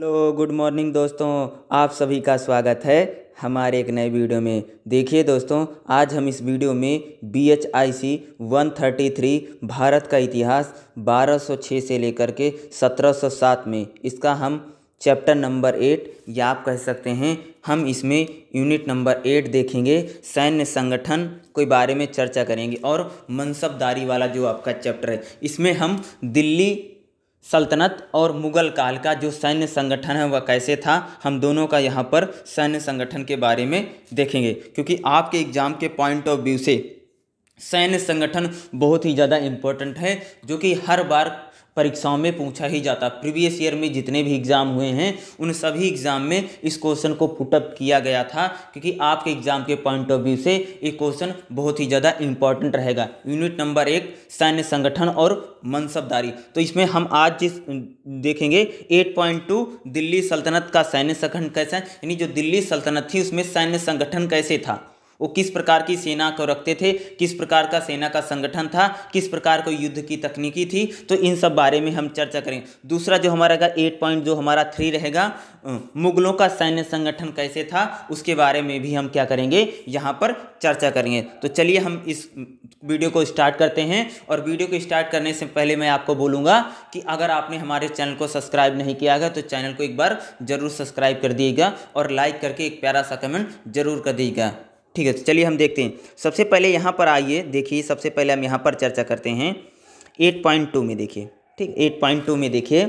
hello good morning दोस्तों आप सभी का स्वागत है हमारे एक नए वीडियो में देखिए दोस्तों आज हम इस वीडियो में B H I C one thirty three Bharat का इतिहास 1206 से लेकर के 1707 में इसका हम चैप्टर नंबर एट या आप कह सकते हैं हम इसमें यूनिट नंबर एट देखेंगे सैन्य संगठन के बारे में चर्चा करेंगे और मनसबदारी वाला जो आपका चैप्टर है इसमें हम दिल्ली सल्तनत और मुग़ल काल का जो सैन्य संगठन है वह कैसे था हम दोनों का यहाँ पर सैन्य संगठन के बारे में देखेंगे क्योंकि आपके एग्ज़ाम के पॉइंट ऑफ व्यू से सैन्य संगठन बहुत ही ज़्यादा इम्पोर्टेंट है जो कि हर बार परीक्षाओं में पूछा ही जाता प्रीवियस ईयर में जितने भी एग्ज़ाम हुए हैं उन सभी एग्ज़ाम में इस क्वेश्चन को पुटअप किया गया था क्योंकि आपके एग्ज़ाम के पॉइंट ऑफ व्यू से ये क्वेश्चन बहुत ही ज़्यादा इंपॉर्टेंट रहेगा यूनिट नंबर एक सैन्य संगठन और मनसबदारी तो इसमें हम आज जिस देखेंगे एट दिल्ली सल्तनत का सैन्य संगठन कैसा यानी जो दिल्ली सल्तनत थी उसमें सैन्य संगठन कैसे था वो किस प्रकार की सेना को रखते थे किस प्रकार का सेना का संगठन था किस प्रकार को युद्ध की तकनीकी थी तो इन सब बारे में हम चर्चा करेंगे दूसरा जो हमारा का एट पॉइंट जो हमारा थ्री रहेगा मुगलों का सैन्य संगठन कैसे था उसके बारे में भी हम क्या करेंगे यहाँ पर चर्चा करेंगे तो चलिए हम इस वीडियो को स्टार्ट करते हैं और वीडियो को स्टार्ट करने से पहले मैं आपको बोलूँगा कि अगर आपने हमारे चैनल को सब्सक्राइब नहीं किया है तो चैनल को एक बार ज़रूर सब्सक्राइब कर दिएगा और लाइक करके एक प्यारा सा कमेंट जरूर कर दिएगा ठीक है चलिए हम देखते हैं सबसे पहले यहाँ पर आइए देखिए सबसे पहले हम यहाँ पर चर्चा करते हैं एट पॉइंट टू में देखिए ठीक एट पॉइंट टू में देखिए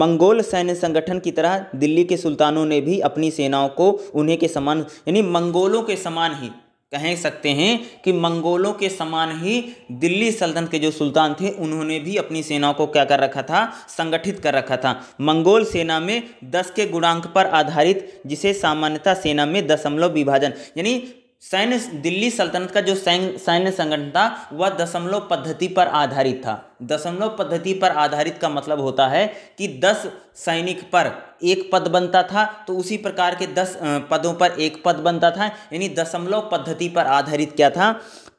मंगोल सैन्य संगठन की तरह दिल्ली के सुल्तानों ने भी अपनी सेनाओं को उन्हें के समान यानी मंगोलों के समान ही कह सकते हैं कि मंगोलों के समान ही दिल्ली सल्तनत के जो सुल्तान थे उन्होंने भी अपनी सेनाओं को क्या कर रखा था संगठित कर रखा था मंगोल सेना में दस के गुणांक पर आधारित जिसे सामान्यता सेना में दशमलव विभाजन यानी सैन्य दिल्ली सल्तनत का जो सैन्य संगठन था वह दशमलव पद्धति पर आधारित था दशमलव पद्धति पर आधारित का मतलब होता है कि दस सैनिक पर एक पद बनता था तो उसी प्रकार के दस पदों पर एक पद बनता था यानी दशमलव पद्धति पर आधारित क्या था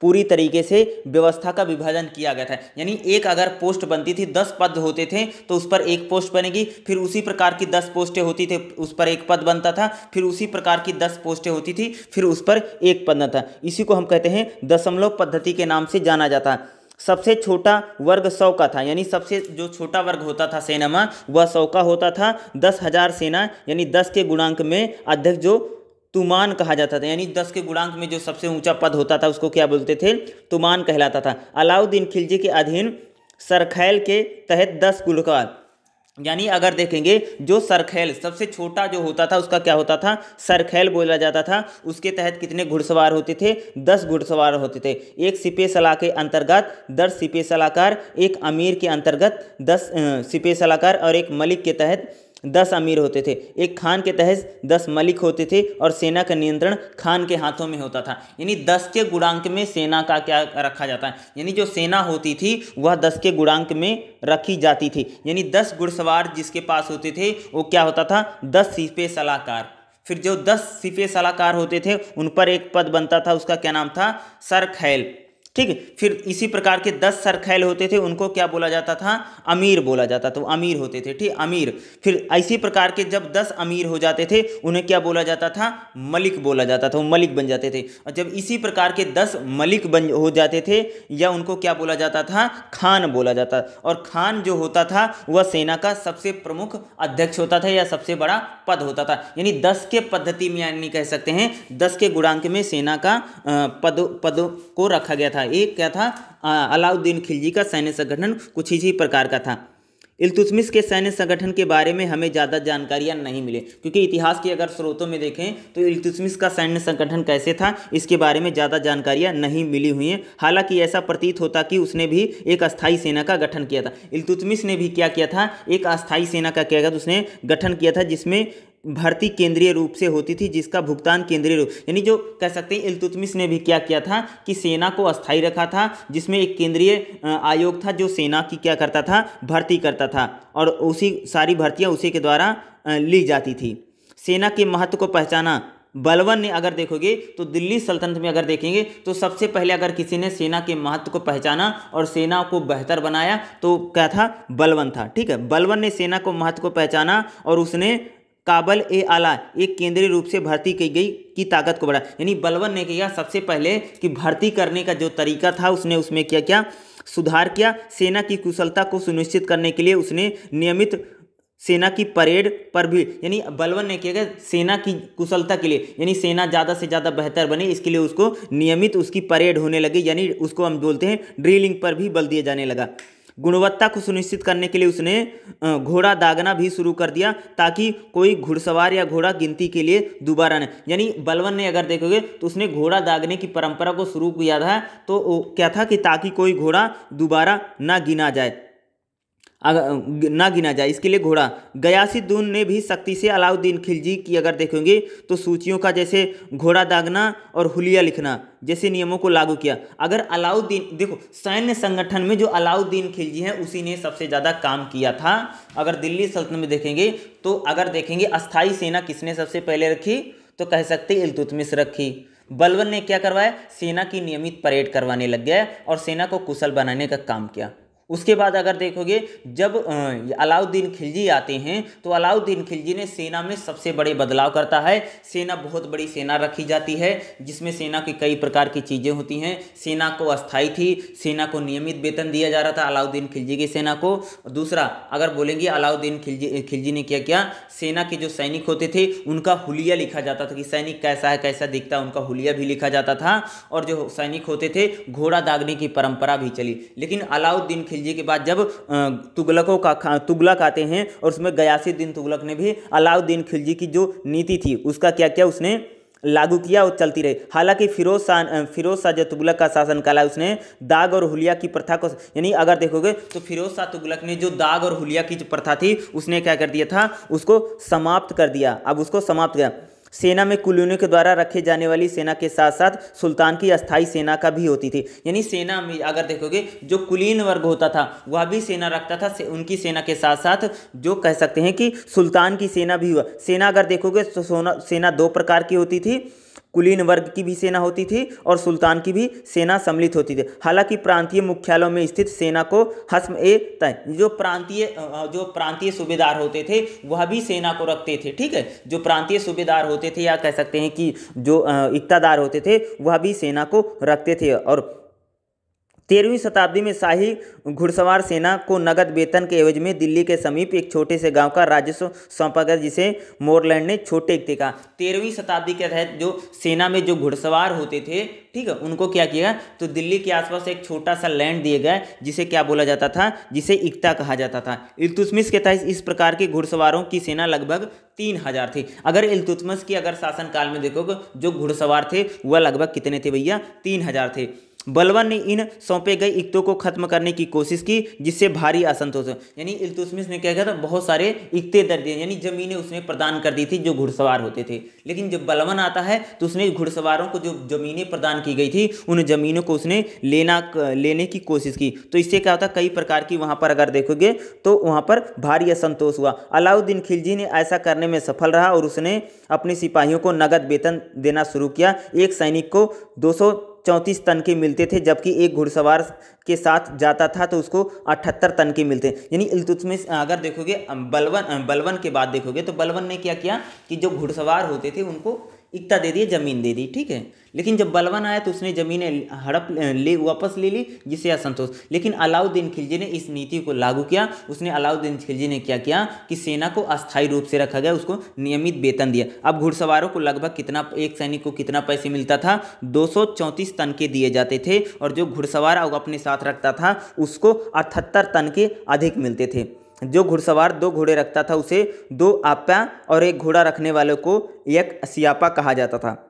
पूरी तरीके से व्यवस्था का विभाजन किया गया था यानी एक अगर पोस्ट बनती थी दस पद होते थे तो उस पर एक पोस्ट बनेगी फिर उसी प्रकार की दस पोस्टें होती थी उस पर एक पद बनता था फिर उसी प्रकार की दस पोस्टें होती थी फिर उस पर एक पद बनता था इसी को हम कहते हैं दशमलव पद्धति के नाम से जाना जाता है सबसे छोटा वर्ग सौ का था यानी सबसे जो छोटा वर्ग होता था सेना में वह सौ का होता था दस हजार सेना यानी दस के गुणांक में अध्यक्ष जो तुमान कहा जाता था यानी दस के गुणांक में जो सबसे ऊंचा पद होता था उसको क्या बोलते थे तुमान कहलाता था अलाउद्दीन खिलजी के अधीन सरखैल के तहत दस गुलकार यानी अगर देखेंगे जो सरखेल सबसे छोटा जो होता था उसका क्या होता था सरखेल बोला जाता था उसके तहत कितने घुड़सवार होते थे दस घुड़सवार होते थे एक सिपे सलाह के अंतर्गत दस सिपे सलाहकार एक अमीर के अंतर्गत दस सिपे सलाहकार और एक मलिक के तहत दस अमीर होते थे एक खान के तहत दस मलिक होते थे और सेना का नियंत्रण खान के हाथों में होता था यानी दस के गुणांक में सेना का क्या रखा जाता है यानी जो सेना होती थी वह दस के गुणांक में रखी जाती थी यानी दस घुड़सवार जिसके पास होते थे वो क्या होता था दस सिपे सलाहकार फिर जो दस सिपे सलाहकार होते थे उन पर एक पद बनता था उसका क्या नाम था सर खैल ठीक फिर इसी प्रकार के दस सरखैल होते थे उनको क्या बोला जाता था अमीर बोला जाता था वो अमीर होते थे ठीक अमीर फिर इसी प्रकार के जब दस अमीर हो जाते थे उन्हें क्या बोला जाता था मलिक बोला जाता था वो मलिक बन जाते थे और जब इसी प्रकार के दस मलिक बन हो जाते थे या उनको क्या बोला जाता था खान बोला जाता और खान जो होता था वह सेना का सबसे प्रमुख अध्यक्ष होता था या सबसे बड़ा पद होता था यानी दस के पद्धति में यानी कह सकते हैं दस के गुणांक में सेना का पद पद को रखा गया था था एक क्या था अलाउद्दीन खिलजी का सैन्य संगठन कुछ इसी प्रकार का था इल्तुतमिश के सैन्य संगठन के बारे में हमें ज़्यादा जानकारियाँ नहीं मिले क्योंकि इतिहास के अगर स्रोतों में देखें तो इल्तुतमिश का सैन्य संगठन कैसे था इसके बारे में ज़्यादा जानकारियाँ नहीं मिली हुई हैं हालांकि ऐसा प्रतीत होता कि उसने भी एक अस्थाई सेना का गठन किया था इल्तुतमिश ने भी क्या किया था एक अस्थायी सेना का क्या था तो उसने गठन किया था जिसमें भर्ती केंद्रीय रूप से होती थी जिसका भुगतान केंद्रीय रूप यानी जो कह सकते हैं इलतुतमिस ने भी क्या किया था कि सेना को अस्थाई रखा था जिसमें एक केंद्रीय आयोग था जो सेना की क्या करता था भर्ती करता था और उसी सारी भर्तियाँ उसी के द्वारा ली जाती थी सेना के महत्व को पहचाना बलवन ने अगर देखोगे तो दिल्ली सल्तनत में अगर देखेंगे तो सबसे पहले अगर किसी ने सेना के महत्व को पहचाना और सेना को बेहतर बनाया तो क्या था बलवन था ठीक है बलवन ने सेना को महत्व को पहचाना और उसने काबल ए आला एक केंद्रीय रूप से भर्ती की गई की ताकत को बढ़ा यानी बलवन ने किया सबसे पहले कि भर्ती करने का जो तरीका था उसने उसमें क्या क्या सुधार किया सेना की कुशलता को सुनिश्चित करने के लिए उसने नियमित सेना की परेड पर भी यानी बलवन ने किया गया सेना की कुशलता के लिए यानी सेना ज़्यादा से ज़्यादा बेहतर बने इसके लिए उसको नियमित उसकी परेड होने लगी यानी उसको हम बोलते हैं ड्रिलिंग पर भी बल दिया जाने लगा गुणवत्ता को सुनिश्चित करने के लिए उसने घोड़ा दागना भी शुरू कर दिया ताकि कोई घुड़सवार या घोड़ा गिनती के लिए दोबारा न यानी बलवन ने अगर देखोगे तो उसने घोड़ा दागने की परंपरा को शुरू किया था तो क्या था कि ताकि कोई घोड़ा दोबारा ना गिना जाए ना गिना जाए इसके लिए घोड़ा गयासीदून ने भी सख्ती से अलाउद्दीन खिलजी की अगर देखेंगे तो सूचियों का जैसे घोड़ा दागना और हुलिया लिखना जैसे नियमों को लागू किया अगर अलाउद्दीन देखो सैन्य संगठन में जो अलाउद्दीन खिलजी हैं उसी ने सबसे ज़्यादा काम किया था अगर दिल्ली सल्तनत में देखेंगे तो अगर देखेंगे अस्थायी सेना किसने सबसे पहले रखी तो कह सकते इलतुतमिस रखी बलवन ने क्या करवाया सेना की नियमित परेड करवाने लग गया और सेना को कुशल बनाने का काम किया उसके बाद अगर देखोगे जब अलाउद्दीन खिलजी आते हैं तो अलाउद्दीन खिलजी ने सेना में सबसे बड़े बदलाव करता है सेना बहुत बड़ी सेना रखी जाती है जिसमें सेना की कई प्रकार की चीज़ें होती हैं सेना को अस्थाई थी सेना को नियमित वेतन दिया जा रहा था अलाउद्दीन खिलजी की सेना को दूसरा अगर बोलेंगे अलाउद्दीन खिलजी खिलजी ने क्या किया सेना के जो सैनिक होते थे उनका हुलिया लिखा जाता था कि सैनिक कैसा है कैसा दिखता है उनका हुलिया भी लिखा जाता था और जो सैनिक होते थे घोड़ा दागने की परंपरा भी चली लेकिन अलाउद्दीन खिलजी हिजरी के बाद जब तुगलकों का तुगलक आते हैं और उसमें गयासीद्दीन तुगलक ने भी अलाउद्दीन खिलजी की जो नीति थी उसका क्या क्या उसने लागू किया और चलती रही हालांकि फिरोज शाह फिरोज शाह जो तुगलक का शासन काला उसने दाग और हुलिया की प्रथा को यानी अगर देखोगे तो फिरोज शाह तुगलक ने जो दाग और हुलिया की जो प्रथा थी उसने क्या कर दिया था उसको समाप्त कर दिया अब उसको समाप्त किया सेना में कुलीनों के द्वारा रखे जाने वाली सेना के साथ साथ सुल्तान की अस्थाई सेना का भी होती थी यानी सेना में अगर देखोगे जो कुलीन वर्ग होता था वह भी सेना रखता था से, उनकी सेना के साथ साथ जो कह सकते हैं कि सुल्तान की सेना भी हुआ सेना अगर देखोगे तो सोना सेना दो प्रकार की होती थी कुलीन वर्ग की भी सेना होती थी और सुल्तान की भी सेना सम्मिलित होती थी हालांकि प्रांतीय मुख्यालयों में स्थित सेना को हस्म ए तय जो प्रांतीय जो प्रांतीय सूबेदार होते थे वह भी सेना को रखते थे ठीक है जो प्रांतीय सूबेदार होते थे या कह सकते हैं कि जो इकतादार होते थे वह भी सेना को रखते थे और तेरहवीं शताब्दी में शाही घुड़सवार सेना को नगद वेतन के एवज में दिल्ली के समीप एक छोटे से गांव का राजस्व सौंपा गया जिसे मोरलैंड ने छोटे एक कहा तेरहवीं शताब्दी के तहत जो सेना में जो घुड़सवार होते थे ठीक है उनको क्या किया तो दिल्ली के आसपास एक छोटा सा लैंड दिया गया जिसे क्या बोला जाता था जिसे इकता कहा जाता था इल्तुतमिश के तहत इस प्रकार के घुड़सवारों की सेना लगभग तीन हजार थी अगर इल्तुतमिश की अगर शासनकाल में देखोगे जो घुड़सवार थे वह लगभग कितने थे भैया तीन हजार थे बलवन ने इन सौंपे गए इक्तों को खत्म करने की कोशिश की जिससे भारी असंतोष यानी इल्तुतमिस ने क्या किया था बहुत सारे इक्ते दर दिए यानी जमीनें उसने प्रदान कर दी थी जो घुड़सवार होते थे लेकिन जब बलवन आता है तो उसने घुड़सवारों को जो जमीनें प्रदान की गई थी उन जमीनों को उसने लेना लेने की कोशिश की तो इससे क्या होता कई प्रकार की वहाँ पर अगर देखोगे तो वहाँ पर भारी असंतोष हुआ अलाउद्दीन खिलजी ने ऐसा करने में सफल रहा और उसने अपने सिपाहियों को नगद वेतन देना शुरू किया एक सैनिक को दो चौंतीस तन के मिलते थे जबकि एक घुड़सवार के साथ जाता था तो उसको अठहत्तर तन के मिलते यानी इल्तुतमिश अगर देखोगे बलवन बलवन के बाद देखोगे तो बलवन ने क्या किया कि जो घुड़सवार होते थे उनको इकता दे दिए जमीन दे दी ठीक है लेकिन जब बलवन आया तो उसने ज़मीनें हड़प ले वापस ले ली जिससे असंतोष लेकिन अलाउद्दीन खिलजी ने इस नीति को लागू किया उसने अलाउद्दीन खिलजी ने क्या किया कि सेना को अस्थायी रूप से रखा गया उसको नियमित वेतन दिया अब घुड़सवारों को लगभग कितना एक सैनिक को कितना पैसे मिलता था दो तन के दिए जाते थे और जो घुड़सवार अपने साथ रखता था उसको अठहत्तर तन के अधिक मिलते थे जो घुड़सवार दो घोड़े रखता था उसे दो आप्या और एक घोड़ा रखने वाले को एक सियापा कहा जाता था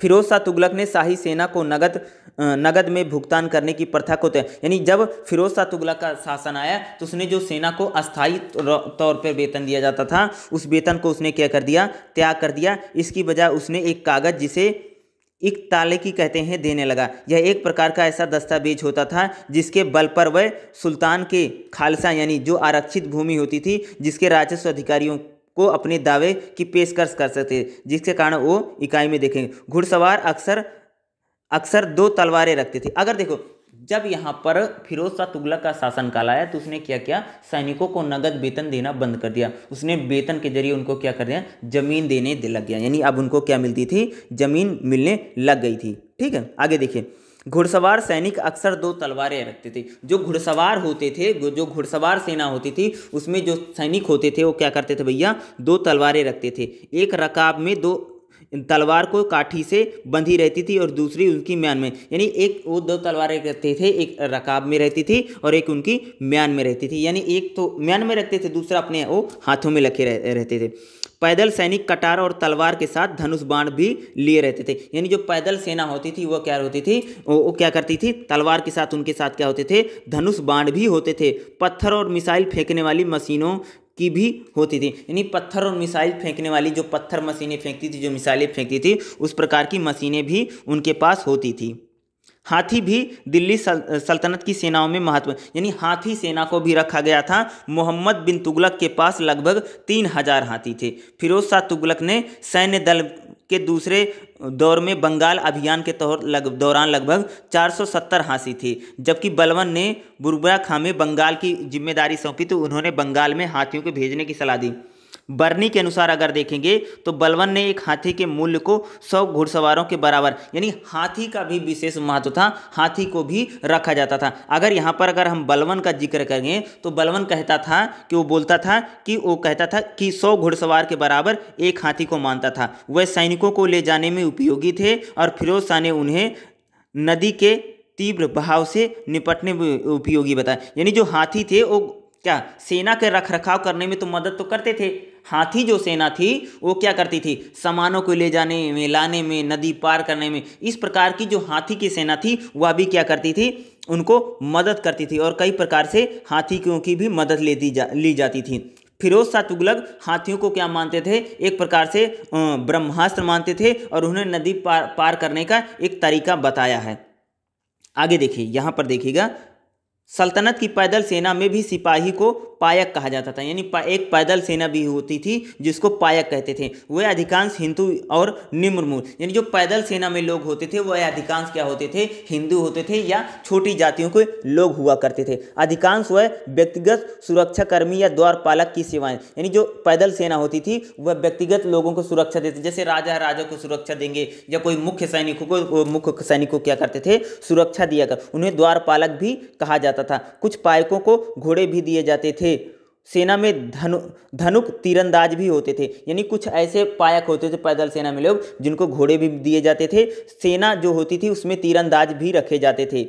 फिरोज शाह तुगलक ने शाही सेना को नगद नगद में भुगतान करने की प्रथा को तय यानी जब फिरोज शाह तुगलक का शासन आया तो उसने जो सेना को अस्थायी तौर पर वेतन दिया जाता था उस वेतन को उसने क्या कर दिया त्याग कर दिया इसकी बजाय उसने एक कागज़ जिसे एक ताले की कहते हैं देने लगा यह एक प्रकार का ऐसा दस्तावेज होता था जिसके बल पर वह सुल्तान के खालसा यानी जो आरक्षित भूमि होती थी जिसके राजस्व अधिकारियों को अपने दावे की पेशकश कर सकते जिसके कारण वो इकाई में देखेंगे घुड़सवार अक्सर अक्सर दो तलवारें रखते थे अगर देखो जब यहाँ पर फिरोज शाह तुगलक का शासनकाल आया तो उसने क्या किया सैनिकों को नगद वेतन देना बंद कर दिया उसने वेतन के जरिए उनको क्या कर दिया जमीन देने लग गया यानी अब उनको क्या मिलती थी जमीन मिलने लग गई थी ठीक है आगे देखिए घुड़सवार सैनिक अक्सर दो तलवारें रखते थे जो घुड़सवार होते थे जो घुड़सवार सेना होती थी उसमें जो सैनिक होते थे वो क्या करते थे भैया दो तलवारें रखते थे एक रकाब में दो तलवार को काठी से बंधी रहती थी और दूसरी उनकी म्यान में यानी एक वो दो तलवारें रहते थे एक रकाब में रहती थी और एक उनकी म्यान में रहती थी यानी एक तो म्यान में रहते थे दूसरा अपने वो हाथों में लगे रह, रहते थे पैदल सैनिक कटार और तलवार के साथ धनुष बाण भी लिए रहते थे यानी जो पैदल सेना होती थी वह क्या होती थी वो क्या करती थी तलवार के साथ उनके साथ क्या होते थे धनुष बाण भी होते थे पत्थर और मिसाइल फेंकने वाली मशीनों की भी होती थी यानी पत्थर और मिसाइल फेंकने वाली जो पत्थर मशीनें फेंकती थी जो मिसाइलें फेंकती थी उस प्रकार की मशीनें भी उनके पास होती थी हाथी भी दिल्ली सल्तनत की सेनाओं में महत्व यानी हाथी सेना को भी रखा गया था मोहम्मद बिन तुगलक के पास लगभग तीन हजार हाथी थे फिरोज शाह तुगलक ने सैन्य दल के दूसरे दौर में बंगाल अभियान के तौर लग, दौरान लगभग 470 हाथी थे जबकि बलवन ने बुरबरा खां में बंगाल की जिम्मेदारी सौंपी तो उन्होंने बंगाल में हाथियों को भेजने की सलाह दी बर्नी के अनुसार अगर देखेंगे तो बलवन ने एक हाथी के मूल्य को सौ घुड़सवारों के बराबर यानी हाथी का भी विशेष महत्व था हाथी को भी रखा जाता था अगर यहाँ पर अगर हम बलवन का जिक्र करेंगे तो बलवन कहता था कि वो बोलता था कि वो कहता था कि सौ घुड़सवार के बराबर एक हाथी को मानता था वह सैनिकों को ले जाने में उपयोगी थे और फिरोज शाह ने उन्हें नदी के तीव्र बहाव से निपटने में उपयोगी बताया यानी जो हाथी थे वो क्या सेना के रख रखाव करने में तो मदद तो करते थे हाथी जो सेना थी वो क्या करती थी सामानों को ले जाने में लाने में नदी पार करने में इस प्रकार की जो हाथी की सेना थी वह भी क्या करती थी उनको मदद करती थी और कई प्रकार से हाथियों की भी मदद लेती जा ली जाती थी फिरोज शाह तुगलक हाथियों को क्या मानते थे एक प्रकार से ब्रह्मास्त्र मानते थे और उन्हें नदी पार पार करने का एक तरीका बताया है आगे देखिए यहाँ पर देखिएगा सल्तनत की पैदल सेना में भी सिपाही को पायक कहा जाता था यानी एक पैदल सेना भी होती थी जिसको पायक कहते थे वह अधिकांश हिंदू और मूल यानी जो पैदल सेना में लोग होते थे वह अधिकांश क्या होते थे हिंदू होते थे या छोटी जातियों के लोग हुआ करते थे अधिकांश वह व्यक्तिगत सुरक्षाकर्मी या द्वारपालक की सेवाएँ यानी जो पैदल सेना होती थी वह व्यक्तिगत लोगों को सुरक्षा देते जैसे राजा राजा को सुरक्षा देंगे या कोई मुख्य सैनिकों को मुख्य सैनिक को क्या करते थे सुरक्षा दिया कर उन्हें द्वारपालक भी कहा जाता जाता था कुछ पायकों को घोड़े भी दिए जाते थे सेना में धनु धनुक तीरंदाज भी होते थे यानी कुछ ऐसे पायक होते थे पैदल सेना में लोग जिनको घोड़े भी दिए जाते थे सेना जो होती थी उसमें तीरंदाज भी रखे जाते थे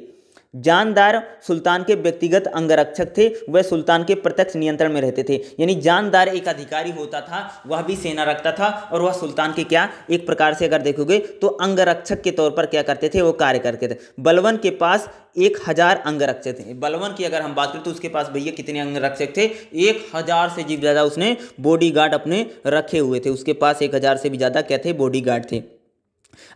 जानदार सुल्तान के व्यक्तिगत अंगरक्षक थे वह सुल्तान के प्रत्यक्ष नियंत्रण में रहते थे यानी जानदार एक अधिकारी होता था वह भी सेना रखता था और वह सुल्तान के क्या एक प्रकार से अगर देखोगे तो अंगरक्षक के तौर पर क्या करते थे वो कार्य करते थे बलवन के पास एक हजार अंगरक्षक थे बलवन की अगर हम बात करें तो उसके पास भैया कितने अंगरक्षक थे एक हजार से भी ज़्यादा उसने गार्ड अपने रखे हुए थे उसके पास एक हजार से भी ज़्यादा क्या थे गार्ड थे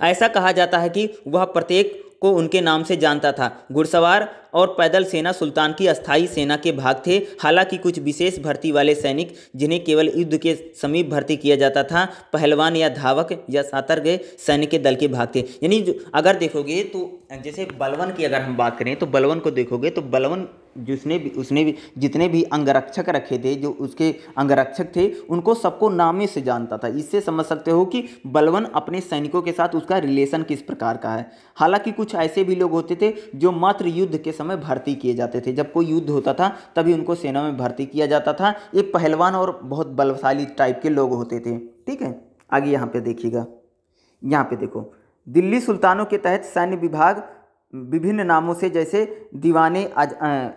ऐसा कहा जाता है कि वह प्रत्येक को उनके नाम से जानता था घुड़सवार और पैदल सेना सुल्तान की अस्थायी सेना के भाग थे हालांकि कुछ विशेष भर्ती वाले सैनिक जिन्हें केवल युद्ध के समीप भर्ती किया जाता था पहलवान या धावक या सातर्ग सैनिक के दल के भाग थे यानी अगर देखोगे तो जैसे बलवन की अगर हम बात करें तो बलवन को देखोगे तो बलवन जिसने भी उसने भी जितने भी अंगरक्षक रखे थे जो उसके अंगरक्षक थे उनको सबको नामे से जानता था इससे समझ सकते हो कि बलवन अपने सैनिकों के साथ उसका रिलेशन किस प्रकार का है हालांकि कुछ ऐसे भी लोग होते थे जो मात्र युद्ध के समय भर्ती किए जाते थे जब कोई युद्ध होता था तभी उनको सेना में भर्ती किया जाता था ये पहलवान और बहुत बलशाली टाइप के लोग होते थे ठीक है आगे यहाँ पर देखिएगा यहाँ पर देखो दिल्ली सुल्तानों के तहत सैन्य विभाग विभिन्न नामों से जैसे दीवाने आज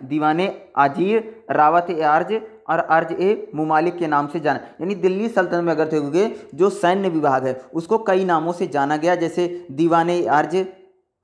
दीवाने आजीर रावत ए आर्ज और अर्ज ए मुमालिक के नाम से जाना यानी दिल्ली सल्तनत में अगर देखोगे जो सैन्य विभाग है उसको कई नामों से जाना गया जैसे दीवाने अर्ज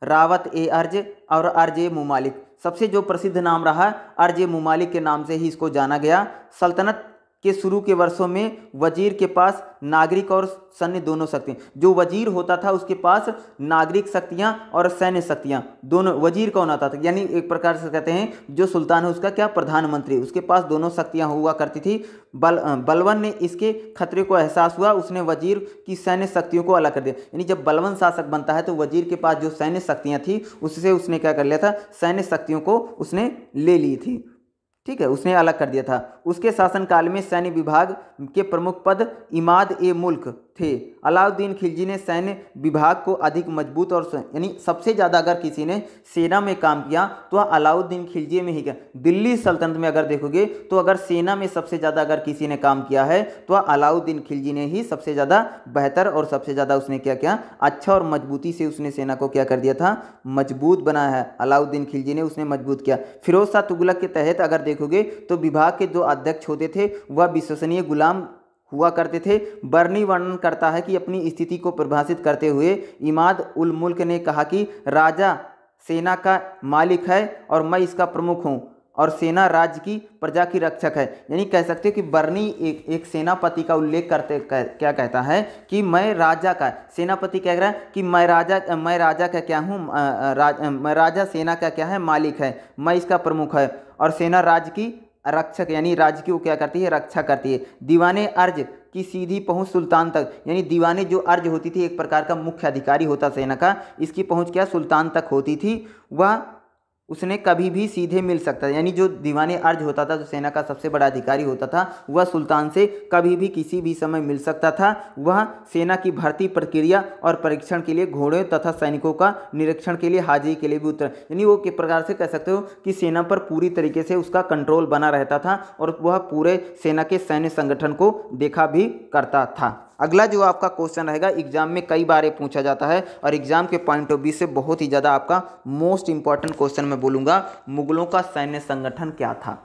रावत ए अर्ज और अर्ज ए मुमालिक सबसे जो प्रसिद्ध नाम रहा अर्ज ए मुमालिक के नाम से ही इसको जाना गया सल्तनत के शुरू के वर्षों में वजीर के पास नागरिक और सैन्य दोनों शक्तियाँ जो वजीर होता था उसके पास नागरिक शक्तियाँ और सैन्य शक्तियाँ दोनों वजीर कौन आता था यानी एक प्रकार से कहते हैं जो सुल्तान है उसका क्या प्रधानमंत्री उसके पास दोनों शक्तियाँ हुआ करती थी बल बलवन ने इसके खतरे को एहसास हुआ उसने वजीर की सैन्य शक्तियों को अलग कर दिया यानी जब बलवन शासक बनता है तो वजीर के पास जो सैन्य शक्तियाँ थी उससे उसने क्या कर लिया था सैन्य शक्तियों को उसने ले ली थी ठीक है उसने अलग कर दिया था उसके शासनकाल में सैन्य विभाग के प्रमुख पद इमाद ए मुल्क थे अलाउद्दीन खिलजी ने सैन्य विभाग को अधिक मजबूत और यानी सबसे ज़्यादा अगर किसी ने सेना में काम किया तो अलाउद्दीन खिलजी में ही किया दिल्ली सल्तनत में अगर देखोगे तो अगर सेना में सबसे ज़्यादा अगर किसी ने काम किया है तो अलाउद्दीन खिलजी ने ही सबसे ज़्यादा बेहतर और सबसे ज़्यादा उसने क्या किया अच्छा और मजबूती से उसने सेना को क्या कर दिया था मजबूत बनाया है अलाउद्दीन खिलजी ने उसने मजबूत किया फिरोज शाह तुगलक के तहत अगर देखोगे तो विभाग के जो अध्यक्ष होते थे वह विश्वसनीय गुलाम हुआ करते थे बर्नी वर्णन करता है कि अपनी स्थिति को परिभाषित करते हुए इमाद उल मुल्क ने कहा कि राजा सेना का मालिक है और मैं इसका प्रमुख हूँ और सेना राज्य की प्रजा की रक्षक है यानी कह सकते हो कि बर्नी एक एक सेनापति का उल्लेख करते कह, क्या कहता है कि मैं राजा का सेनापति कह रहा है कि मैं राजा मैं राजा का क्या हूँ राज, मैं राजा सेना का क्या है मालिक है मैं इसका प्रमुख है और सेना राज्य की रक्षक यानी राज्य की वो क्या करती है रक्षा करती है दीवाने अर्ज की सीधी पहुंच सुल्तान तक यानी दीवाने जो अर्ज होती थी एक प्रकार का मुख्य अधिकारी होता सेना का इसकी पहुंच क्या सुल्तान तक होती थी वह उसने कभी भी सीधे मिल सकता था यानी जो दीवाने अर्ज होता था जो सेना का सबसे बड़ा अधिकारी होता था वह सुल्तान से कभी भी किसी भी समय मिल सकता था वह सेना की भर्ती प्रक्रिया और परीक्षण के लिए घोड़े तथा सैनिकों का निरीक्षण के लिए हाजिरी के लिए भी उतर यानी वो किस प्रकार से कह सकते हो कि सेना पर पूरी तरीके से उसका कंट्रोल बना रहता था और वह पूरे सेना के सैन्य संगठन को देखा भी करता था अगला जो आपका क्वेश्चन रहेगा एग्जाम में कई बार ये पूछा जाता है और एग्जाम के पॉइंट ऑफ व्यू से बहुत ही ज़्यादा आपका मोस्ट इंपॉर्टेंट क्वेश्चन मैं बोलूँगा मुगलों का सैन्य संगठन क्या था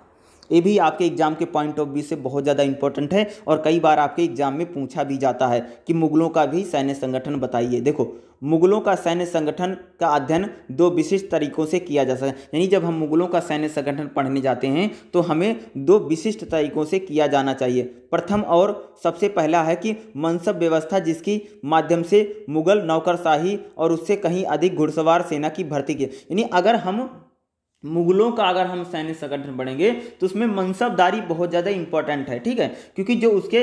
ये भी आपके एग्जाम के पॉइंट ऑफ व्यू से बहुत ज़्यादा इंपॉर्टेंट है और कई बार आपके एग्जाम में पूछा भी जाता है कि मुगलों का भी सैन्य संगठन बताइए देखो मुगलों का सैन्य संगठन का अध्ययन दो विशिष्ट तरीकों से किया जा सकता है यानी जब हम मुगलों का सैन्य संगठन पढ़ने जाते हैं तो हमें दो विशिष्ट तरीकों से किया जाना चाहिए प्रथम और सबसे पहला है कि मनसब व्यवस्था जिसकी माध्यम से मुगल नौकरशाही और उससे कहीं अधिक घुड़सवार सेना की भर्ती की यानी अगर हम मुगलों का अगर हम सैन्य संगठन बढ़ेंगे तो उसमें मनसबदारी बहुत ज़्यादा इंपॉर्टेंट है ठीक है क्योंकि जो उसके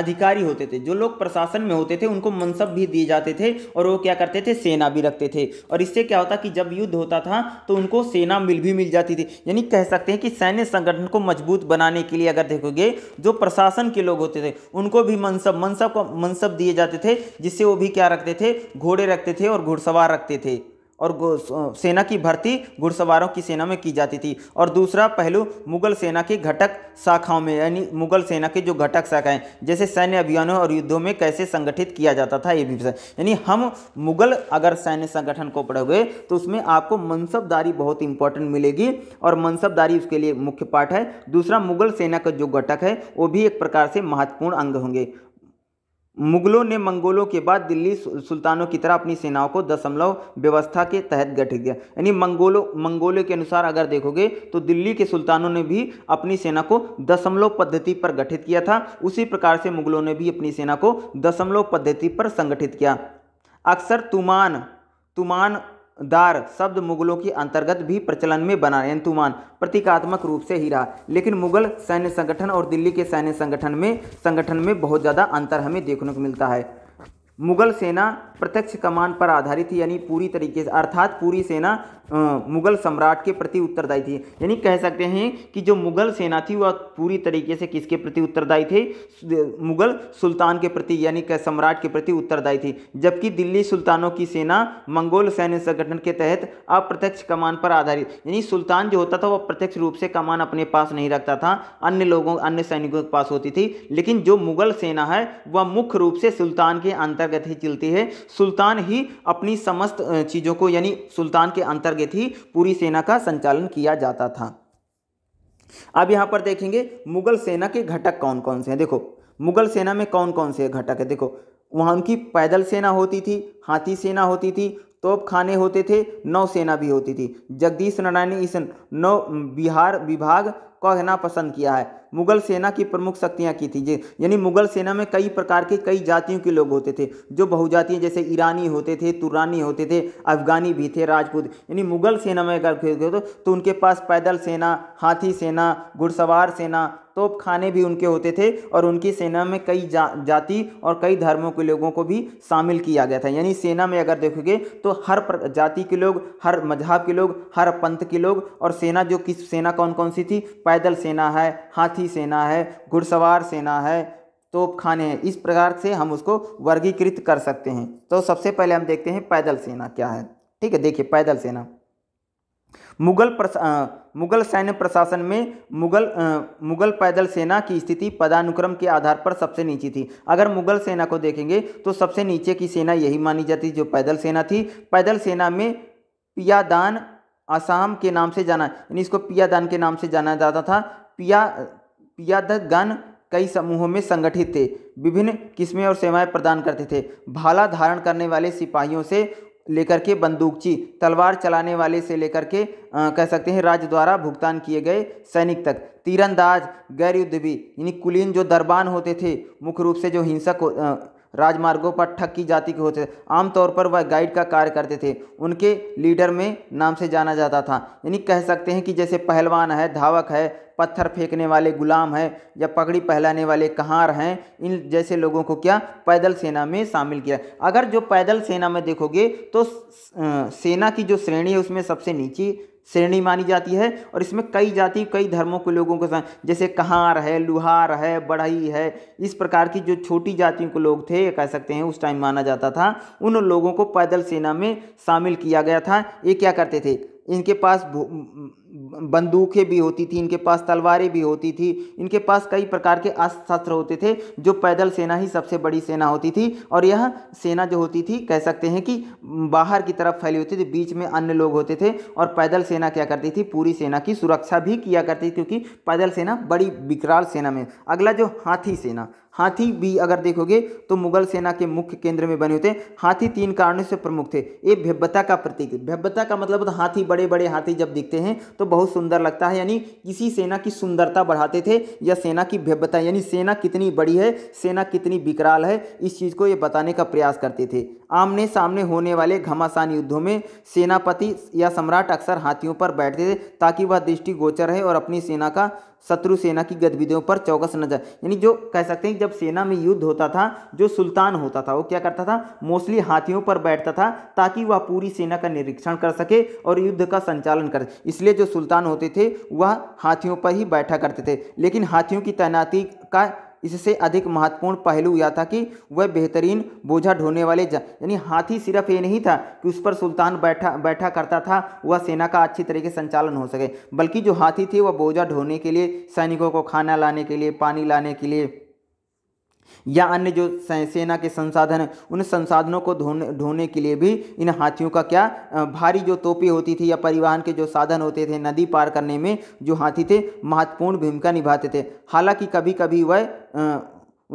अधिकारी होते थे जो लोग प्रशासन में होते थे उनको मनसब भी दिए जाते थे और वो क्या करते थे सेना भी रखते थे और इससे क्या होता कि जब युद्ध होता था तो उनको सेना मिल भी मिल जाती थी यानी कह सकते हैं कि सैन्य संगठन को मजबूत बनाने के लिए अगर देखोगे जो प्रशासन के लोग होते थे उनको भी मनसब मनसब को मनसब दिए जाते थे जिससे वो भी क्या रखते थे घोड़े रखते थे और घुड़सवार रखते थे और सेना की भर्ती घुड़सवारों की सेना में की जाती थी और दूसरा पहलू मुगल सेना के घटक शाखाओं में यानी मुगल सेना के जो घटक शाखाएं जैसे सैन्य अभियानों और युद्धों में कैसे संगठित किया जाता था ये भी यानी हम मुगल अगर सैन्य संगठन को पढ़ोगे तो उसमें आपको मनसबदारी बहुत इंपॉर्टेंट मिलेगी और मनसबदारी उसके लिए मुख्य पाठ है दूसरा मुगल सेना का जो घटक है वो भी एक प्रकार से महत्वपूर्ण अंग होंगे मुगलों ने मंगोलों के बाद दिल्ली सुल्तानों की तरह अपनी सेनाओं को दशमलव व्यवस्था के तहत गठित किया यानी मंगोलों मंगोलों के अनुसार अगर देखोगे तो दिल्ली के सुल्तानों ने भी अपनी सेना को दशमलव पद्धति पर गठित किया था उसी प्रकार से मुगलों ने भी अपनी सेना को दशमलव पद्धति पर संगठित किया अक्सर तुमान तुमान दार शब्द मुगलों के अंतर्गत भी प्रचलन में बना यंतुमान प्रतीकात्मक रूप से ही रहा लेकिन मुगल सैन्य संगठन और दिल्ली के सैन्य संगठन में संगठन में बहुत ज़्यादा अंतर हमें देखने को मिलता है मुगल सेना प्रत्यक्ष कमान पर आधारित थी यानी पूरी तरीके से अर्थात पूरी सेना मुगल सम्राट के प्रति उत्तरदायी थी यानी कह सकते हैं कि जो मुगल सेना थी वह पूरी तरीके से किसके प्रति उत्तरदायी थी मुगल सुल्तान के प्रति यानी सम्राट के प्रति उत्तरदायी थी जबकि दिल्ली सुल्तानों की सेना मंगोल सैन्य संगठन के तहत अप्रत्यक्ष कमान पर आधारित यानी सुल्तान जो होता था वह प्रत्यक्ष रूप से कमान अपने पास नहीं रखता था अन्य लोगों अन्य सैनिकों के पास होती थी लेकिन जो मुगल सेना है वह मुख्य रूप से सुल्तान के अंतर अंतर्गत ही चलती है सुल्तान ही अपनी समस्त चीज़ों को यानी सुल्तान के अंतर्गत ही पूरी सेना का संचालन किया जाता था अब यहाँ पर देखेंगे मुगल सेना के घटक कौन कौन से हैं देखो मुगल सेना में कौन कौन से घटक है देखो वहाँ उनकी पैदल सेना होती थी हाथी सेना होती थी तोप खाने होते थे नौसेना भी होती थी जगदीश नारायण ईसन नौ बिहार विभाग कहना पसंद किया है मुगल सेना की प्रमुख शक्तियाँ की थी यानी मुगल सेना में कई प्रकार के कई जातियों के लोग होते थे जो बहुजातियाँ जैसे ईरानी होते थे तुरानी होते थे अफगानी भी थे राजपूत यानी मुगल सेना में अगर तो उनके पास पैदल सेना हाथी सेना घुड़सवार सेना तोपखाने भी उनके होते थे और उनकी सेना में कई जा, जाति और कई धर्मों के लोगों को भी शामिल किया गया था यानी सेना में अगर देखोगे तो हर जाति के लोग हर मजहब के लोग हर पंथ के लोग और सेना जो किस सेना कौन कौन सी थी पैदल सेना है हाथी सेना है घुड़सवार सेना है तोपखाने हैं इस प्रकार से हम उसको वर्गीकृत कर सकते हैं तो सबसे पहले हम देखते हैं पैदल सेना क्या है ठीक है देखिए पैदल सेना मुगल मुगल सैन्य प्रशासन में मुगल आ, मुगल पैदल सेना की स्थिति पदानुक्रम के आधार पर सबसे नीचे थी अगर मुगल सेना को देखेंगे तो सबसे नीचे की सेना यही मानी जाती जो पैदल सेना थी पैदल सेना में पियादान आसाम के नाम से जाना यानी इसको पियादान के नाम से जाना जाता था पिया पियादगान कई समूहों में संगठित थे विभिन्न किस्में और सेवाएं प्रदान करते थे भाला धारण करने वाले सिपाहियों से लेकर के बंदूकची तलवार चलाने वाले से लेकर के आ, कह सकते हैं राज्य द्वारा भुगतान किए गए सैनिक तक तीरंदाज गैर युद्ध भी यानी कुलीन जो दरबान होते थे मुख्य रूप से जो हिंसक राजमार्गों पर ठग की जाति के होते आमतौर पर वह गाइड का कार्य करते थे उनके लीडर में नाम से जाना जाता था यानी कह सकते हैं कि जैसे पहलवान है धावक है पत्थर फेंकने वाले गुलाम हैं या पगड़ी पहलाने वाले कहार हैं इन जैसे लोगों को क्या पैदल सेना में शामिल किया अगर जो पैदल सेना में देखोगे तो सेना की जो श्रेणी है उसमें सबसे नीचे श्रेणी मानी जाती है और इसमें कई जाति कई धर्मों के लोगों के साथ जैसे कहार है लुहार है बढ़ई है इस प्रकार की जो छोटी जातियों के लोग थे कह सकते हैं उस टाइम माना जाता था उन लोगों को पैदल सेना में शामिल किया गया था ये क्या करते थे इनके पास बंदूकें भी होती थी इनके पास तलवारें भी होती थी इनके पास कई प्रकार के अस्त्र होते थे जो पैदल सेना ही सबसे बड़ी सेना होती थी और यह सेना जो होती थी कह सकते हैं कि बाहर की तरफ फैली होती थी बीच में अन्य लोग होते थे और पैदल सेना क्या करती थी पूरी सेना की सुरक्षा भी किया करती थी क्योंकि पैदल सेना बड़ी विकराल सेना में अगला जो हाथी सेना हाथी भी अगर देखोगे तो मुगल सेना के मुख्य केंद्र में बने होते हाथी तीन कारणों से प्रमुख थे एक भव्यता का प्रतीक भव्यता का मतलब हाथी बड़े बड़े हाथी जब दिखते हैं तो बहुत सुंदर लगता है यानी इसी सेना की सुंदरता बढ़ाते थे या सेना की भव्यता यानी सेना कितनी बड़ी है सेना कितनी विकराल है इस चीज़ को ये बताने का प्रयास करते थे आमने सामने होने वाले घमासान युद्धों में सेनापति या सम्राट अक्सर हाथियों पर बैठते थे ताकि वह दृष्टि गोचर है और अपनी सेना का शत्रु सेना की गतिविधियों पर चौकस नजर यानी जो कह सकते हैं जब सेना में युद्ध होता था जो सुल्तान होता था वो क्या करता था मोस्टली हाथियों पर बैठता था ताकि वह पूरी सेना का निरीक्षण कर सके और युद्ध का संचालन कर इसलिए जो सुल्तान होते थे वह हाथियों पर ही बैठा करते थे लेकिन हाथियों की तैनाती का इससे अधिक महत्वपूर्ण पहलू यह था कि वह बेहतरीन बोझा ढोने वाले यानी हाथी सिर्फ ये नहीं था कि उस पर सुल्तान बैठा बैठा करता था वह सेना का अच्छी तरीके संचालन हो सके बल्कि जो हाथी थे वह बोझा ढोने के लिए सैनिकों को खाना लाने के लिए पानी लाने के लिए या अन्य जो सेना के संसाधन हैं उन संसाधनों को ढोने ढोने के लिए भी इन हाथियों का क्या भारी जो तोपी होती थी या परिवहन के जो साधन होते थे नदी पार करने में जो हाथी थे महत्वपूर्ण भूमिका निभाते थे हालांकि कभी कभी वह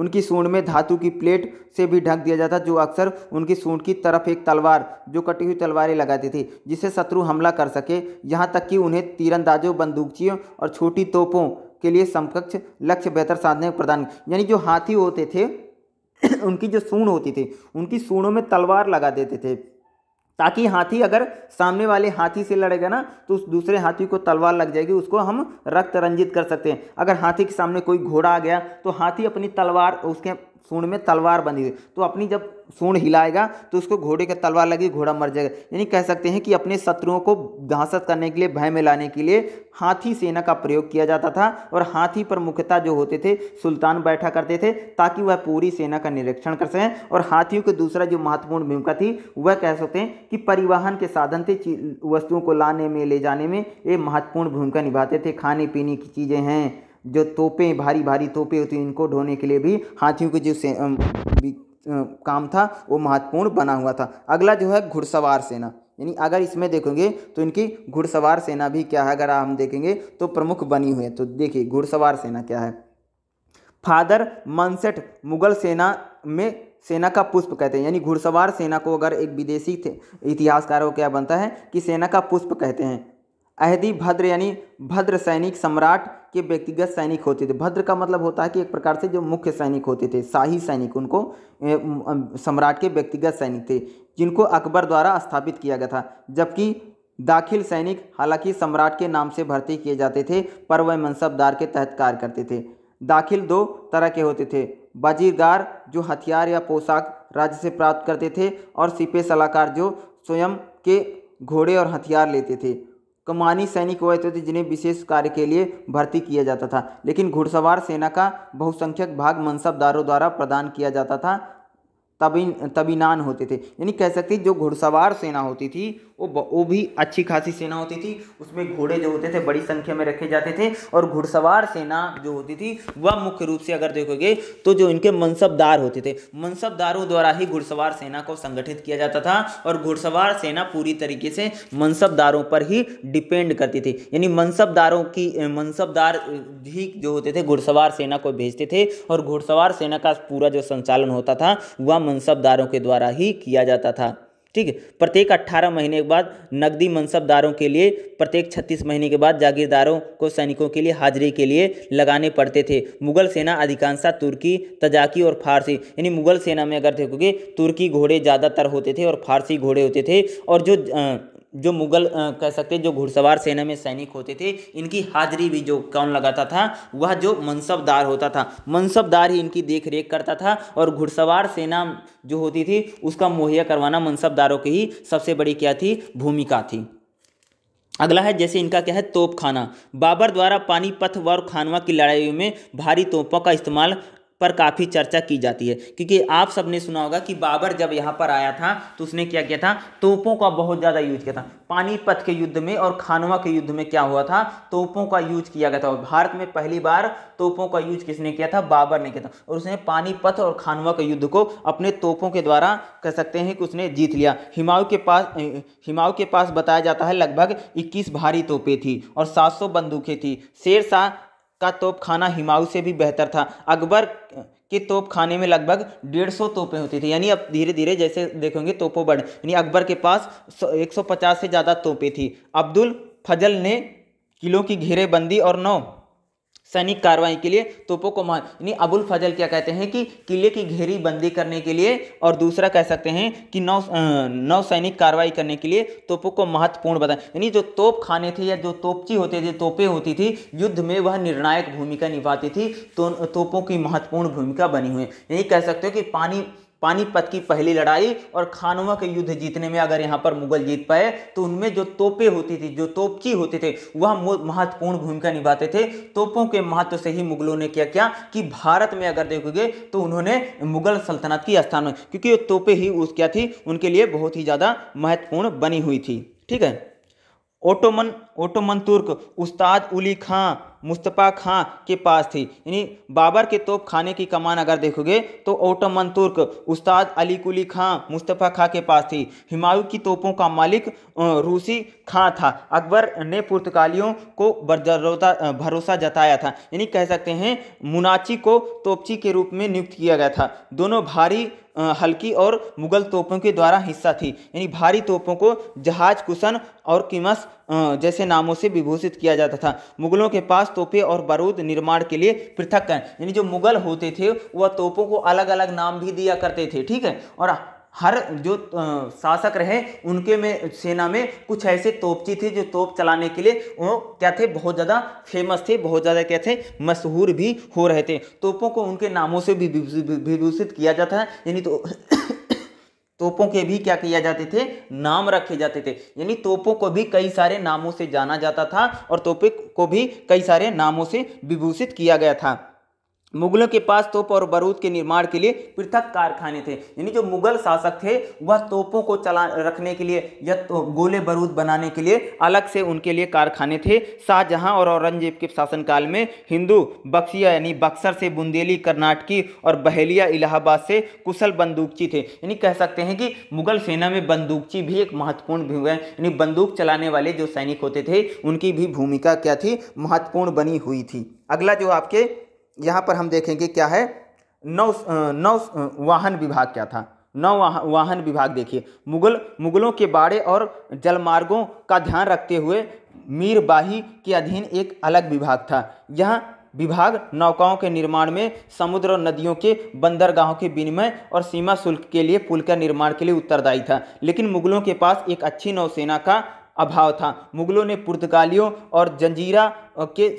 उनकी सूंड में धातु की प्लेट से भी ढक दिया जाता जो अक्सर उनकी सूंड की तरफ एक तलवार जो कटी हुई तलवारें लगाती थी जिससे शत्रु हमला कर सके यहाँ तक कि उन्हें तीरंदाजों बंदूकचियों और छोटी तोपों के लिए समकक्ष लक्ष्य बेहतर साधने प्रदान यानी जो हाथी होते थे उनकी जो सूण होती थी उनकी सूणों में तलवार लगा देते थे ताकि हाथी अगर सामने वाले हाथी से लड़ेगा ना तो उस दूसरे हाथी को तलवार लग जाएगी उसको हम रक्त रंजित कर सकते हैं अगर हाथी के सामने कोई घोड़ा आ गया तो हाथी अपनी तलवार उसके सूंड में तलवार बंधी हुई तो अपनी जब सूंड हिलाएगा तो उसको घोड़े का तलवार लगी घोड़ा मर जाएगा यानी कह सकते हैं कि अपने शत्रुओं को दहशत करने के लिए भय में लाने के लिए हाथी सेना का प्रयोग किया जाता था और हाथी पर मुख्यता जो होते थे सुल्तान बैठा करते थे ताकि वह पूरी सेना का निरीक्षण कर सकें और हाथियों के दूसरा जो महत्वपूर्ण भूमिका थी वह कह सकते हैं कि परिवहन के साधन थे वस्तुओं को लाने में ले जाने में ये महत्वपूर्ण भूमिका निभाते थे खाने पीने की चीज़ें हैं जो तोपें भारी भारी तोपें होती हैं इनको ढोने के लिए भी हाथियों के जो से, काम था वो महत्वपूर्ण बना हुआ था अगला जो है घुड़सवार सेना यानी अगर इसमें देखोगे तो इनकी घुड़सवार सेना भी क्या है अगर हम देखेंगे तो प्रमुख बनी हुई है तो देखिए घुड़सवार सेना क्या है फादर मनसेट मुगल सेना में सेना का पुष्प कहते हैं यानी घुड़सवार सेना को अगर एक विदेशी इतिहासकारों क्या बनता है कि सेना का पुष्प कहते हैं अहदी भद्र यानी भद्र सैनिक सम्राट के व्यक्तिगत सैनिक होते थे भद्र का मतलब होता है कि एक प्रकार से जो मुख्य सैनिक होते थे शाही सैनिक उनको सम्राट के व्यक्तिगत सैनिक थे जिनको अकबर द्वारा स्थापित किया गया था जबकि दाखिल सैनिक हालांकि सम्राट के नाम से भर्ती किए जाते थे पर वह मनसबदार के तहत कार्य करते थे दाखिल दो तरह के होते थे वजीरगार जो हथियार या पोशाक राज्य से प्राप्त करते थे और सिपे सलाहकार जो स्वयं के घोड़े और हथियार लेते थे कमानी सैनिक वह होते थे जिन्हें विशेष कार्य के लिए भर्ती किया जाता था लेकिन घुड़सवार सेना का बहुसंख्यक भाग मनसबदारों द्वारा प्रदान किया जाता था तबीन तबीनान होते थे यानी कह सकते जो घुड़सवार सेना होती थी वो वो भी अच्छी खासी सेना होती थी उसमें घोड़े जो होते थे बड़ी संख्या में रखे जाते थे और घुड़सवार सेना जो होती थी वह मुख्य रूप से अगर देखोगे तो जो इनके मनसबदार होते थे मनसबदारों द्वारा ही घुड़सवार सेना को संगठित किया जाता था और घुड़सवार सेना पूरी तरीके से मनसबदारों पर ही डिपेंड करती थी यानी मनसबदारों की मनसबदार ही जो होते थे घुड़सवार सेना को भेजते थे और घुड़सवार सेना का पूरा जो संचालन होता था वह मनसबदारों के द्वारा ही किया जाता था ठीक है प्रत्येक 18 महीने के बाद नकदी मनसबदारों के लिए प्रत्येक 36 महीने के बाद जागीरदारों को सैनिकों के लिए हाजिरी के लिए लगाने पड़ते थे मुगल सेना अधिकांशतः तुर्की तजाकी और फारसी यानी मुगल सेना में अगर देखोगे तुर्की घोड़े ज़्यादातर होते थे और फारसी घोड़े होते थे और जो आ, जो मुगल कह सकते जो घुड़सवार सेना में सैनिक होते थे इनकी हाजिरी भी जो कौन लगाता था वह जो मनसबदार होता था मनसबदार ही इनकी देख रेख करता था और घुड़सवार सेना जो होती थी उसका मुहैया करवाना मनसबदारों की ही सबसे बड़ी क्या थी भूमिका थी अगला है जैसे इनका क्या है तोपखाना बाबर द्वारा पानीपत व खानवा की लड़ाई में भारी तोपों का इस्तेमाल पर काफ़ी चर्चा की जाती है क्योंकि आप सबने सुना होगा कि बाबर जब यहाँ पर आया था तो उसने क्या किया था तोपों का बहुत ज़्यादा यूज किया था पानीपत के युद्ध में और खानवा के युद्ध में क्या हुआ था तोपों का यूज किया गया था और भारत में पहली बार तोपों का यूज किसने किया था बाबर ने किया था और उसने पानीपत और खानवा के युद्ध को अपने तोपों के द्वारा कह सकते हैं कि उसने जीत लिया हिमाऊ के पास हिमाऊ के पास बताया जाता है लगभग इक्कीस भारी तोपें थी और सात बंदूकें थी शेर का तोपखाना हिमाऊ से भी बेहतर था अकबर के तोपखाने में लगभग डेढ़ सौ तोपें होती थी यानी अब धीरे धीरे जैसे देखेंगे तोपो बढ़ यानी अकबर के पास एक सौ पचास से ज़्यादा तोपें थी अब्दुल फजल ने किलों की घेरेबंदी और नौ सैनिक कार्रवाई के लिए तोपों को मान यानी अबुल फजल क्या कहते हैं कि किले की घेरी बंदी करने के लिए और दूसरा कह सकते हैं कि नौ नौ सैनिक कार्रवाई करने के लिए तोपों को महत्वपूर्ण बताएं यानी जो तोप खाने थे या जो तोपची होते थे तोपें होती थी युद्ध में वह निर्णायक भूमिका निभाती थी तो तोपों की महत्वपूर्ण भूमिका बनी हुई यही कह सकते हो कि पानी पानीपत की पहली लड़ाई और खानवा के युद्ध जीतने में अगर यहाँ पर मुगल जीत पाए तो उनमें जो तोपे होती थी जो तोपची होते थे वह महत्वपूर्ण भूमिका निभाते थे तोपों के महत्व से ही मुगलों ने क्या किया कि भारत में अगर देखोगे तो उन्होंने मुगल सल्तनत की स्थान में क्योंकि तोपे ही उस क्या थी उनके लिए बहुत ही ज़्यादा महत्वपूर्ण बनी हुई थी ठीक है ओटोमन ओटोमन तुर्क उस्ताद उली खां मुस्तफ़ा खां के पास थी यानी बाबर के तोप खाने की कमान अगर देखोगे तो ओटोमन तुर्क उस्ताद अली कुली खां मुस्तफ़ा खां के पास थी हिमायू की तोपों का मालिक रूसी खां था अकबर ने पुर्तगालियों को भरोसा जताया था यानी कह सकते हैं मुनाची को तोपची के रूप में नियुक्त किया गया था दोनों भारी हल्की और मुगल तोपों के द्वारा हिस्सा थी यानी भारी तोपों को जहाज कुशन और किमस जैसे नामों से विभूषित किया जाता था मुगलों के पास तोपे और बारूद निर्माण के लिए पृथक यानी जो मुगल होते थे वह तोपों को अलग अलग नाम भी दिया करते थे ठीक है और हर जो शासक रहे उनके में सेना में कुछ ऐसे तोपची थे जो तोप चलाने के लिए वो क्या थे बहुत ज़्यादा फेमस थे बहुत ज़्यादा क्या थे मशहूर भी हो रहे थे तोपों को उनके नामों से भी विभूषित किया जाता है यानी तो तोपों के भी क्या किया जाते थे नाम रखे जाते थे यानी तोपों को भी कई सारे नामों से जाना जाता था और तोपे को भी कई सारे नामों से विभूषित किया गया था मुगलों के पास तोप और बारूद के निर्माण के लिए पृथक कारखाने थे यानी जो मुगल शासक थे वह तोपों को चला रखने के लिए या तो गोले बारूद बनाने के लिए अलग से उनके लिए कारखाने थे शाहजहां और औरंगजेब के शासनकाल में हिंदू बक्सिया यानी बक्सर से बुंदेली कर्नाटकी और बहेलिया इलाहाबाद से कुशल बंदूकची थे यानी कह सकते हैं कि मुगल सेना में बंदूकची भी एक महत्वपूर्ण भूमिका यानी बंदूक चलाने वाले जो सैनिक होते थे उनकी भी भूमिका क्या थी महत्वपूर्ण बनी हुई थी अगला जो आपके यहाँ पर हम देखेंगे क्या है नौ नौ वाहन विभाग क्या था नौ वाहन विभाग देखिए मुगल मुगलों के बाड़े और जलमार्गों का ध्यान रखते हुए मीरबाही के अधीन एक अलग विभाग था यह विभाग नौकाओं के निर्माण में समुद्र और नदियों के बंदरगाहों के विनिमय और सीमा शुल्क के लिए पुल का निर्माण के लिए उत्तरदायी था लेकिन मुगलों के पास एक अच्छी नौसेना का अभाव था मुगलों ने पुर्तगालियों और जंजीरा के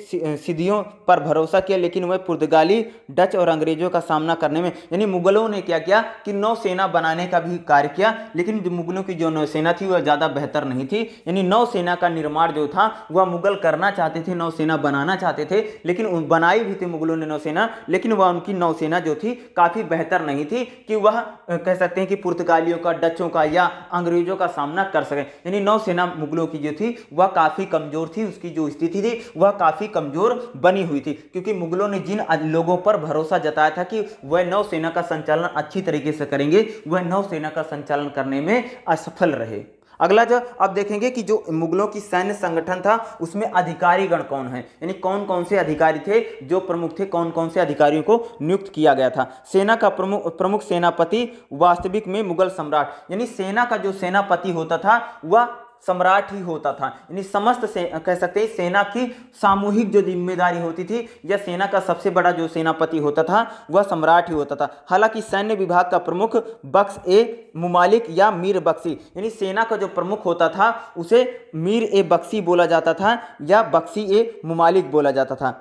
सिद्धियों पर भरोसा किया लेकिन वह पुर्तगाली डच और अंग्रेजों का सामना करने में यानी मुगलों ने क्या किया कि नौसेना बनाने का भी कार्य किया लेकिन मुगलों की जो नौसेना थी वह ज़्यादा बेहतर नहीं थी यानी नौसेना का निर्माण जो था वह मुगल करना चाहते थे नौसेना बनाना चाहते थे लेकिन बनाई भी थी मुगलों ने नौसेना लेकिन वह उनकी नौसेना जो थी काफ़ी बेहतर नहीं थी कि वह कह सकते हैं कि पुर्तगालियों का डचों का या अंग्रेजों का सामना कर सकें यानी नौसेना मुगलों की जो थी वह काफ़ी कमज़ोर थी उसकी जो स्थिति थी वह काफ़ी कमज़ोर बनी हुई थी क्योंकि मुगलों ने जिन लोगों पर भरोसा जताया था कि वह नौसेना का संचालन अच्छी तरीके से करेंगे वह नौसेना का संचालन करने में असफल रहे अगला जो आप देखेंगे कि जो मुगलों की सैन्य संगठन था उसमें अधिकारीगण कौन है यानी कौन कौन से अधिकारी थे जो प्रमुख थे कौन कौन से अधिकारियों को नियुक्त किया गया था सेना का प्रमुख प्रमुख सेनापति वास्तविक में मुगल सम्राट यानी सेना का जो सेनापति होता था वह सम्राट ही होता था यानी समस्त से, कह सकते हैं सेना की सामूहिक जो जिम्मेदारी होती थी या सेना का सबसे बड़ा जो सेनापति होता था वह सम्राट ही होता था हालांकि सैन्य विभाग का प्रमुख बक्स ए मुमालिक या मीर बक्सी यानी सेना का जो प्रमुख होता था उसे मीर ए बक्सी बोला जाता था या बक्सी ए मुमालिक बोला जाता था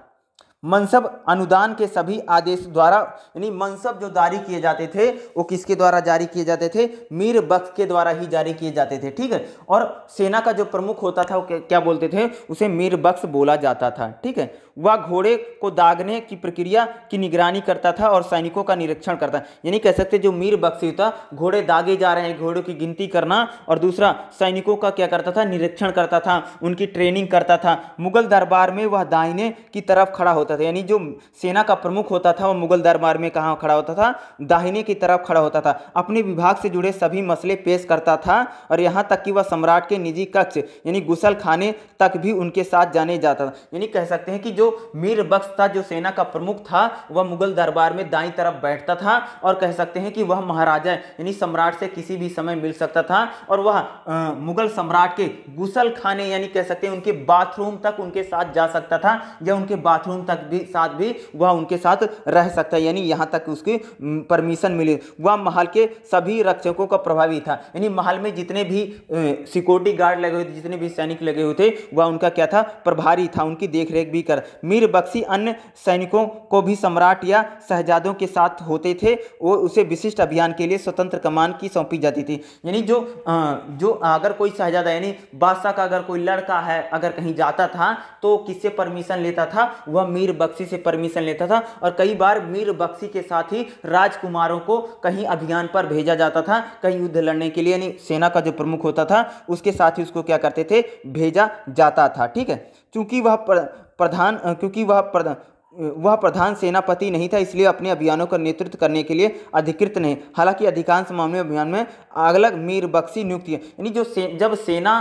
मनसब अनुदान के सभी आदेश द्वारा यानी मनसब जो जारी किए जाते थे वो किसके द्वारा जारी किए जाते थे मीर बख्त के द्वारा ही जारी किए जाते थे ठीक है और सेना का जो प्रमुख होता था वो क्या बोलते थे उसे मीर बख्श बोला जाता था ठीक है वह घोड़े को दागने की प्रक्रिया की निगरानी करता था और सैनिकों का निरीक्षण करता यानी कह सकते जो मीर बख्शी था घोड़े दागे जा रहे हैं घोड़ों की गिनती करना और दूसरा सैनिकों का क्या करता था निरीक्षण करता था उनकी ट्रेनिंग करता था मुगल दरबार में वह दाहिने की तरफ खड़ा होता था यानी जो सेना का प्रमुख होता था वह मुगल दरबार में कहाँ खड़ा होता था दाहिने की तरफ खड़ा होता था अपने विभाग से जुड़े सभी मसले पेश करता था और यहाँ तक कि वह सम्राट के निजी कक्ष यानी गुसल खाने तक भी उनके साथ जाने जाता था यानी कह सकते हैं कि जो जो मीर बख्श था जो सेना का प्रमुख था वह मुगल दरबार में दाई तरफ बैठता था और कह सकते हैं कि वह महाराजा यानी सम्राट से किसी भी समय मिल सकता था और वह मुगल सम्राट के गुसल खाने यानी कह सकते हैं उनके बाथरूम तक उनके साथ जा सकता था या उनके बाथरूम तक भी साथ भी वह उनके साथ रह सकता है यानी यहाँ तक उसकी परमिशन मिली वह महल के सभी रक्षकों का प्रभावी था यानी महल में जितने भी सिक्योरिटी गार्ड लगे हुए थे जितने भी सैनिक लगे हुए थे वह उनका क्या था प्रभारी था उनकी देखरेख भी कर मीर बख्शी अन्य सैनिकों को भी सम्राट या शहजादों के साथ होते थे और उसे विशिष्ट अभियान के लिए स्वतंत्र कमान की सौंपी जाती थी यानी जो जो अगर कोई शहजादा यानी बादशाह का अगर कोई लड़का है अगर कहीं जाता था तो किससे परमिशन लेता था वह मीर बख्शी से परमिशन लेता था और कई बार मीर बख्शी के साथ ही राजकुमारों को कहीं अभियान पर भेजा जाता था कहीं युद्ध लड़ने के लिए यानी सेना का जो प्रमुख होता था उसके साथ ही उसको क्या करते थे भेजा जाता था ठीक है चूंकि वह प्रधान क्योंकि वह प्रधान वह प्रधान सेनापति नहीं था इसलिए अपने अभियानों का नेतृत्व करने के लिए अधिकृत नहीं हालांकि अधिकांश मामले अभियान में अगलग मीर बख्शी नियुक्त यानी जो से, जब सेना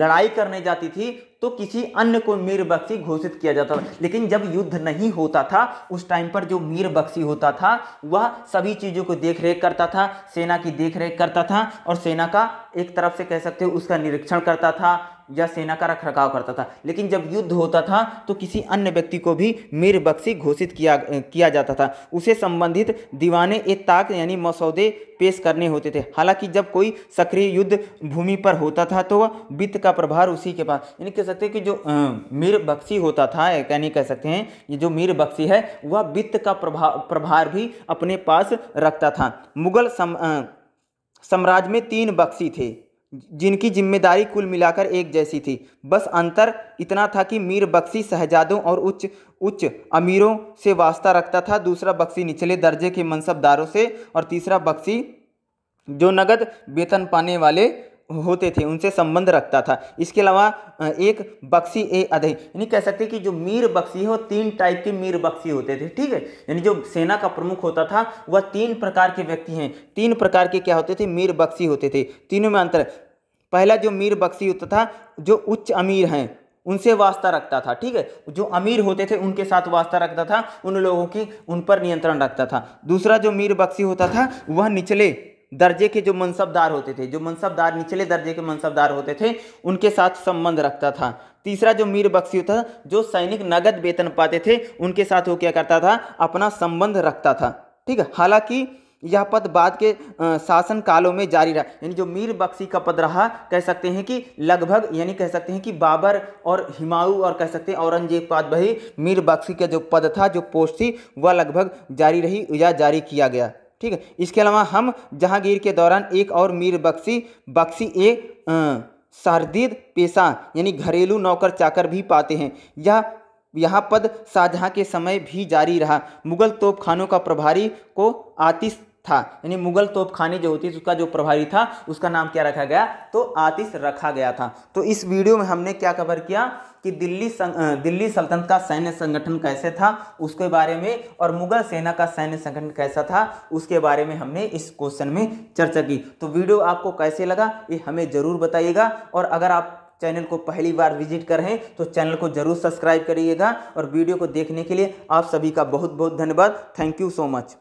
लड़ाई करने जाती थी तो किसी अन्य को मीर बख्शी घोषित किया जाता था लेकिन जब युद्ध नहीं होता था उस टाइम पर जो मीर बख्शी होता था वह सभी चीज़ों को देख रेख करता था सेना की देख रेख करता था और सेना का एक तरफ से कह सकते हो उसका निरीक्षण करता था या सेना का रखरखाव करता था लेकिन जब युद्ध होता था तो किसी अन्य व्यक्ति को भी मीर बख्शी घोषित किया किया जाता था उसे संबंधित दीवाने ए ताक यानी मसौदे पेश करने होते थे हालांकि जब कोई सक्रिय युद्ध भूमि पर होता था तो वित्त का प्रभार उसी के पास यानी कह सकते हैं कि जो मीर बख्शी होता था यानी कह सकते हैं ये जो मीर बख्शी है वह वित्त का प्रभा प्रभार भी अपने पास रखता था मुगल सम्राज्य में तीन बख्शी थे जिनकी जिम्मेदारी कुल मिलाकर एक जैसी थी बस अंतर इतना था कि मीर बख्शी शहजादों और उच्च उच्च अमीरों से वास्ता रखता था दूसरा बख्शी निचले दर्जे के मनसबदारों से और तीसरा बख्शी जो नगद वेतन पाने वाले होते थे उनसे संबंध रखता था इसके अलावा एक बक्सी ए अधे यानी कह सकते हैं कि जो मीर बक्सी हो तीन टाइप के मीर बक्सी होते थे ठीक है यानी जो सेना का प्रमुख होता था वह तीन प्रकार के व्यक्ति हैं तीन प्रकार के क्या होते थे मीर बक्सी होते थे तीनों में अंतर पहला जो मीर बक्सी होता था जो उच्च अमीर हैं उनसे वास्ता रखता था ठीक है जो अमीर होते थे उनके साथ वास्ता रखता था उन लोगों की उन पर नियंत्रण रखता था दूसरा जो मीर बक्सी होता था वह निचले दर्जे के जो मनसबदार होते थे जो मनसबदार निचले दर्जे के मनसबदार होते थे उनके साथ संबंध रखता था तीसरा जो मीर बख्शी था जो सैनिक नगद वेतन पाते थे उनके साथ वो क्या करता था अपना संबंध रखता था ठीक है हालांकि यह पद बाद के शासन कालों में जारी रहा यानी जो मीर बख्शी का पद रहा कह सकते हैं कि लगभग यानी कह सकते हैं कि बाबर और हिमाऊ और कह सकते हैं औरंगजेब पाद भाई मीर बख्शी का जो पद था जो पोस्ट थी वह लगभग जारी रही या जारी किया गया ठीक है इसके अलावा हम जहांगीर के दौरान एक और मीर बख्शी बख्शी ए सरदीद पेशा यानी घरेलू नौकर चाकर भी पाते हैं यह यह पद शाहजहाँ के समय भी जारी रहा मुगल तोपखानों का प्रभारी को आतिश था यानी मुगल तोपखाने जो होती है उसका जो प्रभारी था उसका नाम क्या रखा गया तो आतिश रखा गया था तो इस वीडियो में हमने क्या कवर किया कि दिल्ली संग, दिल्ली सल्तनत का सैन्य संगठन कैसे था उसके बारे में और मुगल सेना का सैन्य संगठन कैसा था उसके बारे में हमने इस क्वेश्चन में चर्चा की तो वीडियो आपको कैसे लगा ये हमें ज़रूर बताइएगा और अगर आप चैनल को पहली बार विजिट कर रहे हैं तो चैनल को जरूर सब्सक्राइब करिएगा और वीडियो को देखने के लिए आप सभी का बहुत बहुत धन्यवाद थैंक यू सो मच